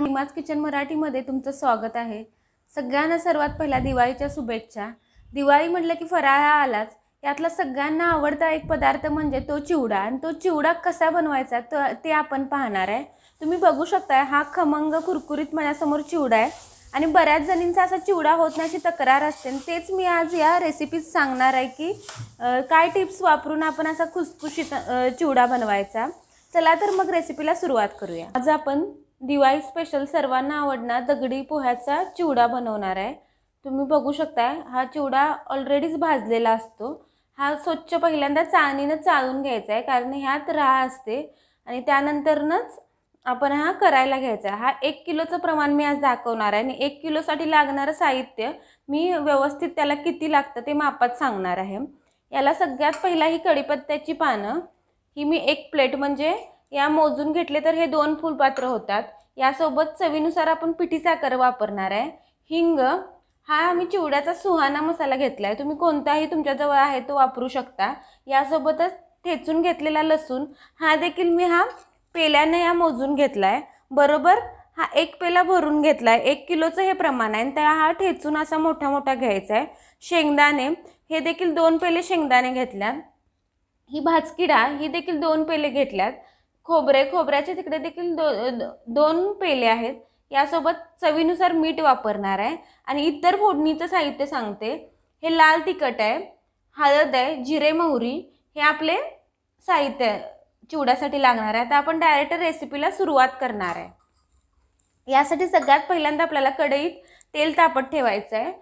नमाज किचन मराठीमध्ये तुमचं स्वागत आहे सगळ्यांना सर्वात पहिला दिवाळीच्या शुभेच्छा दिवाळी म्हटलं की फराळ आलाच यातला सगळ्यांना आवडता एक पदार्थ म्हणजे तो चिवडा आणि तो चिवडा कसा बनवायचा ते आपण पाहणार आहे तुम्ही बघू शकता हा खमंग कुरकुरीत माझ्यासमोर चिवडा आहे आणि बऱ्याच जणींचा असा चिवडा होत नाही तक्रार असते आणि तेच मी आज या रेसिपीत सांगणार आहे की काय टिप्स वापरून आपण असा खुसखुशीत चिवडा बनवायचा चला तर मग रेसिपीला सुरुवात करूया आज आपण दिवाळी स्पेशल सर्वांना आवडणार दगडी पोह्याचा चिवडा बनवणार आहे तुम्ही बघू शकता हा चिवडा ऑलरेडीच भाजलेला असतो हा स्वच्छ पहिल्यांदा चाळणीनं चाळून घ्यायचा आहे कारण ह्यात राह असते आणि त्यानंतरनंच आपण हा करायला घ्यायचा हा एक किलोचं प्रमाण मी आज दाखवणार आहे आणि एक किलोसाठी लागणारं साहित्य मी व्यवस्थित त्याला किती लागतं ते मापात सांगणार आहे याला सगळ्यात पहिला ही कढीपत्त्याची पानं ही मी एक प्लेट म्हणजे या मोजून घेतले तर हे दोन फुलपात्र होतात यासोबत चवीनुसार आपण पिठी साखर वापरणार आहे हिंग हा आम्ही चिवड्याचा सुहाना मसाला घेतला आहे तुम्ही कोणताही तुमच्याजवळ आहे तो वापरू शकता यासोबतच ठेचून घेतलेला लसूण हा देखील मी हा पेल्याने या मोजून घेतला आहे बरोबर हा एक पेला भरून घेतला आहे एक किलोचं हे प्रमाण आहे त्या हा ठेचून असा मोठा मोठा घ्यायचा आहे शेंगदाणे हे देखील दोन पेले शेंगदाणे घेतल्यात ही भाजकिडा ही देखील दोन पेले घेतल्यात खोबरे खोबऱ्याच्या तिकडे देखील दो, दोन पेले आहेत यासोबत चवीनुसार मीठ वापरणार आहे आणि इतर फोडणीचं साहित्य सांगते हे लाल तिखट आहे हळद आहे जिरे मोहरी हे आपले साहित्य चिवड्यासाठी लागणार आहे तर आपण डायरेक्ट रेसिपीला सुरुवात करणार आहे यासाठी सगळ्यात पहिल्यांदा आपल्याला कढईत तेल तापत ठेवायचं आहे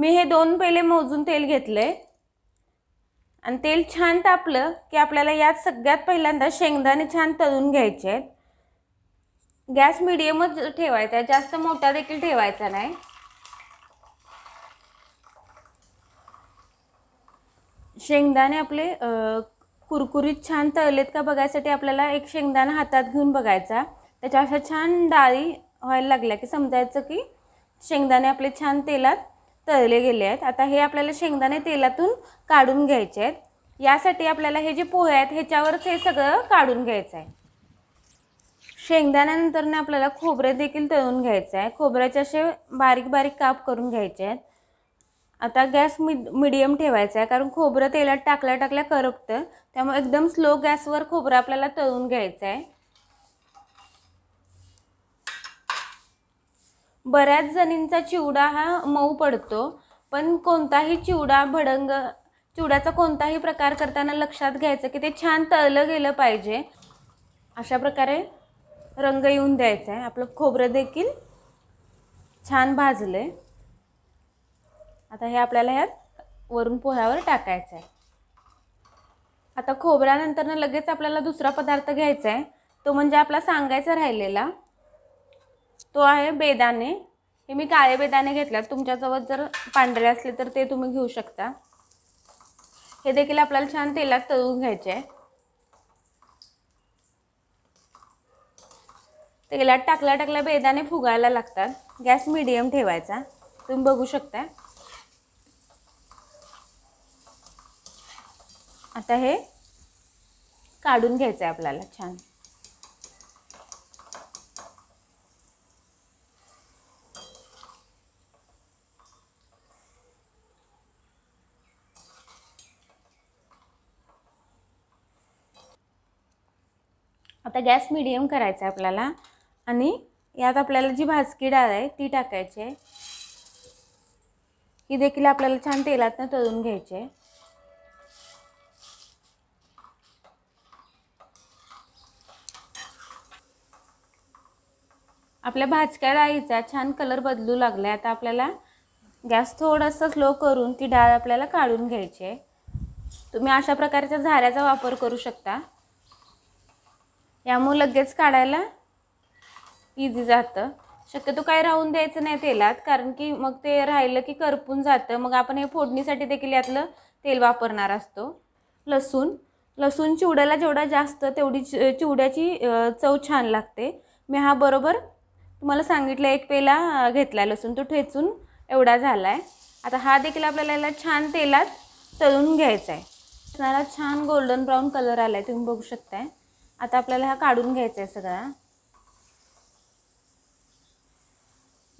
मी हे दोन पेले मोजून तेल घेतलं आहे आणि तेल छान तापलं की आपल्याला यात सगळ्यात पहिल्यांदा शेंगदाणे छान तळून घ्यायचे आहेत गॅस मिडियमच ठेवायचा आहे जास्त मोठा देखील ठेवायचा नाही शेंगदाणे आपले कुरकुरीत छान तळलेत का बघायसाठी आपल्याला एक शेंगदाणा हातात घेऊन बघायचा त्याच्या अशा छान डाळी व्हायला लागल्या की समजायचं की शेंगदाणे आपले छान तेलात तळले गेले आहेत आता हे आपल्याला शेंगदाणे तेलातून काढून घ्यायचे आहेत यासाठी आपल्याला हे जे पोहे आहेत ह्याच्यावरच हे सगळं काढून घ्यायचं आहे शेंगदाण्यानंतरने आपल्याला खोबरे देखील तळून घ्यायचं आहे खोबऱ्याचे असे बारीक बारीक काप करून घ्यायचे आहेत आता गॅस मिड मिडियम ठेवायचा आहे कारण खोबरं तेलात टाकल्या टाकल्या करपतं त्यामुळे एकदम स्लो गॅसवर खोबरं आपल्याला तळून घ्यायचं आहे बऱ्याच जणींचा चिवडा हा मऊ पडतो पण कोणताही चिवडा भडंग चिवड्याचा कोणताही प्रकार करताना लक्षात घ्यायचं की ते छान तळलं गेलं पाहिजे अशा प्रकारे रंग येऊन द्यायचा आहे आपलं खोबरं देखील छान भाजलं आहे आता हे आपल्याला ह्यात वरून पोह्यावर टाकायचं आहे आता खोबऱ्यानंतरनं लगेच आपल्याला दुसरा पदार्थ घ्यायचा आहे तो म्हणजे आपला सांगायचा राहिलेला तो आहे बेदाणे हे मी काळे बेदाणे घेतल्यात तुमच्याजवळ जर पांढरे असले तर ते तुम्ही घेऊ शकता हे देखील आपल्याला छान तेलात तळून घ्यायचे आहे तेलात टाकल्या टाकल्या बेदाणे फुगायला लागतात गॅस मिडियम ठेवायचा तुम्ही बघू शकता आता हे काढून घ्यायचं आहे आपल्याला छान आता गॅस मिडियम करायचा आहे आपल्याला आणि यात आपल्याला जी भाजकी डाळ आहे ती टाकायची आहे ही देखील आपल्याला छान तेलातनं तळून घ्यायची आहे आपल्या भाजक्या डाळीचा छान कलर बदलू लागलाय आता आपल्याला गॅस थोडंसं स्लो करून ती डाळ आपल्याला काढून घ्यायची आहे तुम्ही अशा प्रकारच्या झाऱ्याचा वापर करू शकता त्यामुळं लगेच काढायला इझी जातं शक्यतो काय राहून द्यायचं नाही तेलात कारण की मग ते राहिलं की करपून जातं मग आपण हे फोडणीसाठी देखील यातलं तेल वापरणार असतो लसूण लसूण चिवड्याला जेवढा जास्त तेवढी चिवड्याची चव छान लागते मी हा बरोबर तुम्हाला सांगितलं एक पेला घेतला आहे लसूण तो ठेचून एवढा झाला आहे आता हा देखील आपल्याला याला छान तेलात तळून घ्यायचा आहे छान गोल्डन ब्राऊन कलर आला आहे तुम्ही बघू शकताय आता आपल्याला हा काढून घ्यायचा आहे सगळा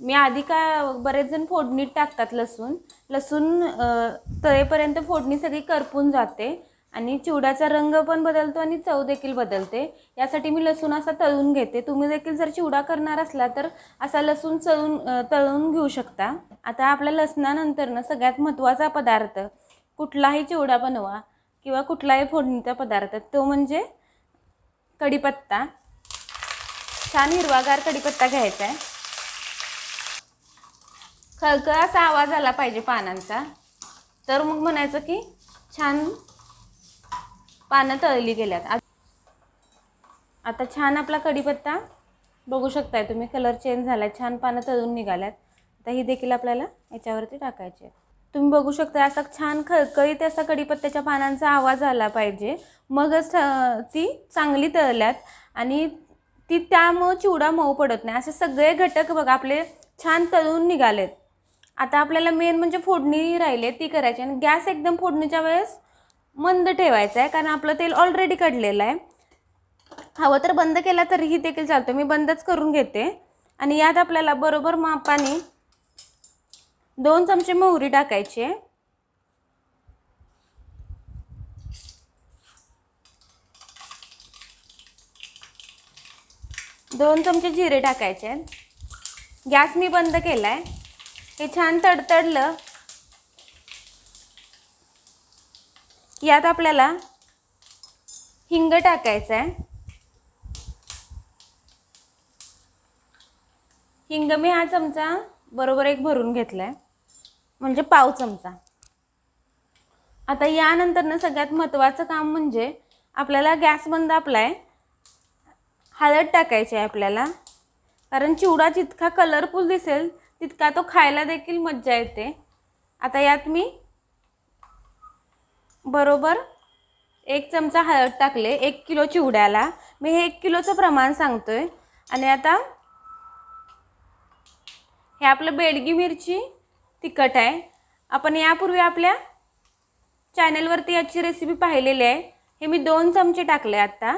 मी आधी का बरेच जण फोडणीत टाकतात लसूण लसूण तळेपर्यंत फोडणी सगळी करपून जाते आणि चिवड्याचा रंग पण बदलतो आणि चव देखील बदलते यासाठी मी लसूण असा तळून घेते तुम्ही देखील जर चिवडा करणार असला तर असा लसूण चळून तळून घेऊ शकता आता आपल्या लसणानंतर ना सगळ्यात महत्त्वाचा पदार्थ कुठलाही चिवडा बनवा किंवा कुठलाही फोडणीचा पदार्थ तो म्हणजे कढीपत्ता छान हिरवागार कढीपत्ता घ्यायचा आहे खळखळ असा आवाज आला पाहिजे पानांचा तर मग म्हणायचं की छान पानं तळली गेल्यात आता छान आपला कढीपत्ता बघू शकताय तुम्ही कलर चेंज झाला छान पानं तळून निघाल्यात आता ही देखील आपल्याला याच्यावरती टाकायची आहेत तुम्ही बघू शकता असा छान खळखळीत असा कडीपत्त्याच्या पानांचा आवाज आला पाहिजे मगच ती चांगली तळल्यात आणि ती त्यामुळं चिवडा मऊ पडत नाही असे सगळे घटक बघा आपले छान तळून निघालेत आता आपल्याला मेन म्हणजे फोडणी राहिले ती करायची आणि गॅस एकदम फोडणीच्या वेळेस मंद ठेवायचा आहे कारण आपलं तेल ऑलरेडी काढलेलं आहे हवं तर बंद केला तरीही देखील चालतो मी बंदच करून घेते आणि यात आपल्याला बरोबर मापाने दोन चमचे मोहरी टाकायचे दोन चमचे जिरे टाकायचे आहेत गॅस मी बंद केलाय हे छान तडतडलं यात आपल्याला हिंग टाकायचं आहे हिंग मी हा चमचा बरोबर एक भरून घेतला आहे म्हणजे पाव चमचा आता यानंतरनं सगळ्यात महत्त्वाचं काम म्हणजे आपल्याला गॅस बंद आहे हळद टाकायची आहे आपल्याला कारण चिवडा जितका कलरफुल दिसेल तितका तो खायला देखील मज्जा येते आता यात मी बरोबर एक चमचा हळद टाकले एक किलो चिवड्याला मी हे एक किलोचं प्रमाण सांगतोय आणि आता हे आपलं बेडगी मिरची तिखट आहे आपण यापूर्वी आपल्या चॅनलवरती याची रेसिपी पाहिलेली आहे हे मी दोन चमचे टाकले आत्ता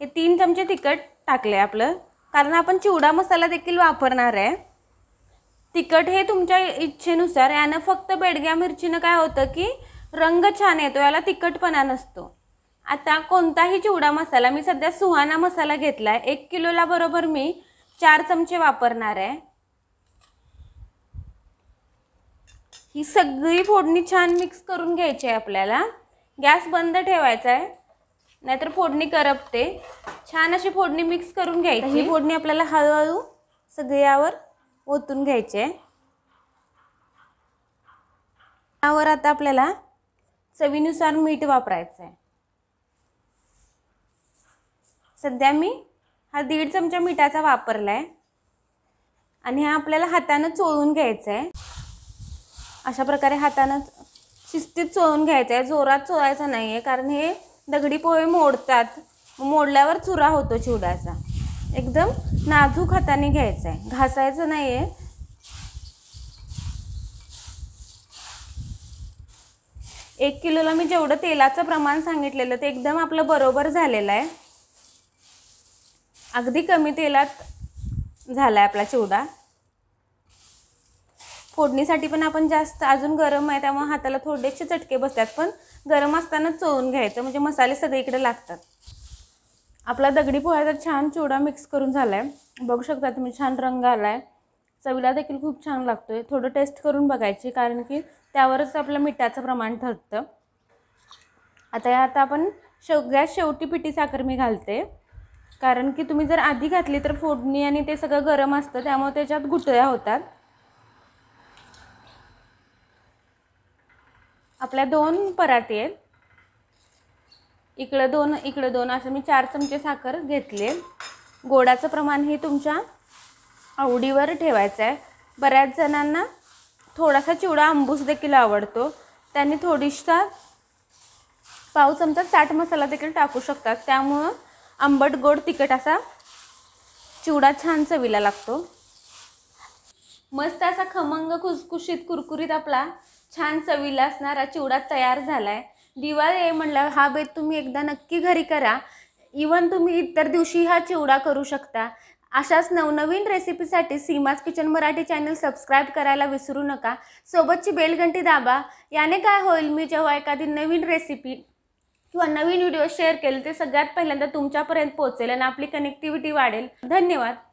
हे तीन चमचे तिखट टाकले आपलं कारण आपण चिवडा मसाला देखील वापरणार आहे तिखट हे तुमच्या इच्छेनुसार यानं फक्त बेडग्या मिरचीनं काय होतं की रंग छान येतो याला तिखटपणा नसतो आता कोणताही चिवडा मसाला मी सध्या सुहाना मसाला घेतला आहे एक किलोला बरोबर मी चार चमचे वापरणार आहे ही सगळी फोडणी छान मिक्स करून घ्यायची आहे आपल्याला गॅस बंद ठेवायचा आहे नाहीतर फोडणी करपते छान अशी फोडणी मिक्स करून घ्यायची ही फोडणी आपल्याला हळूहळू सगळ्यावर ओतून घ्यायची आहे त्यावर आता आपल्याला चवीनुसार मीठ वापरायचं आहे सध्या मी हा दीड चमचा मिठाचा वापरला आहे आणि हा आपल्याला हातानं चोळून घ्यायचा आहे अशा प्रकारे हातानं शिस्तीत चोळून घ्यायचं आहे जोरात चोळायचं नाही आहे कारण हे दगडी पोहे मोडतात मोडल्यावर चुरा होतो चिवड्याचा एकदम नाजूक हाताने घ्यायचं आहे घासायचं नाही आहे एक किलोला मी जेवढं तेलाचं प्रमाण सांगितलेलं ते एकदम आपलं बरोबर झालेलं आहे अगदी कमी तेलात झाला आहे आपला चिवडा फोडणीसाठी पण आपण जास्त अजून गरम आहे त्यामुळे हाताला थोडेसे चटके बसतात पण गरम असताना चोळून घ्यायचं म्हणजे मसाले सगळे इकडे लागतात आपला दगडी पोहा तर छान चिवडा मिक्स करून झाला आहे बघू शकता तुम्ही छान रंग आला आहे चवीला देखील खूप छान लागतो आहे थोडं टेस्ट करून बघायची कारण की त्यावरच आपलं मिठाचं प्रमाण ठरतं आता आता आपण सगळ्यात शेवटी पिठी साखर मी घालते कारण की तुम्ही जर आधी घातली तर फोडणी आणि ते सगळं गरम असतं त्यामुळे त्याच्यात गुटळ्या होतात आपल्या दोन पराते आहेत इकडं दोन इकडं दोन असं मी चार चमचे साखर घेतले गोडाचं प्रमाण हे तुमच्या आवडीवर ठेवायचं आहे बऱ्याच जणांना थोडासा चिवडा आंबूस देखील आवडतो त्यांनी थोडीशा पाव चमचा चाट मसाला देखील टाकू शकतात त्यामुळं आंबट गोड तिखट असा चिवडा छान चवीला लागतो मस्त असा खमंग कुसकुशीत कुरकुरीत आपला छान चवीला असणारा चिवडा तयार झाला आहे दिवाळी आहे हा बेत तुम्ही एकदा नक्की घरी करा इवन तुम्ही इतर दिवशी हा चिवडा करू शकता अशाच नवनवीन रेसिपीसाठी Seema's kitchen Marathi channel subscribe करायला विसरू नका सोबतची बेलघंटी दाबा याने काय होईल मी जेव्हा एखादी नवीन रेसिपी किंवा नवीन व्हिडिओ शेअर केले ते सगळ्यात पहिल्यांदा तुमच्यापर्यंत पोहोचेल आणि आपली कनेक्टिव्हिटी वाढेल धन्यवाद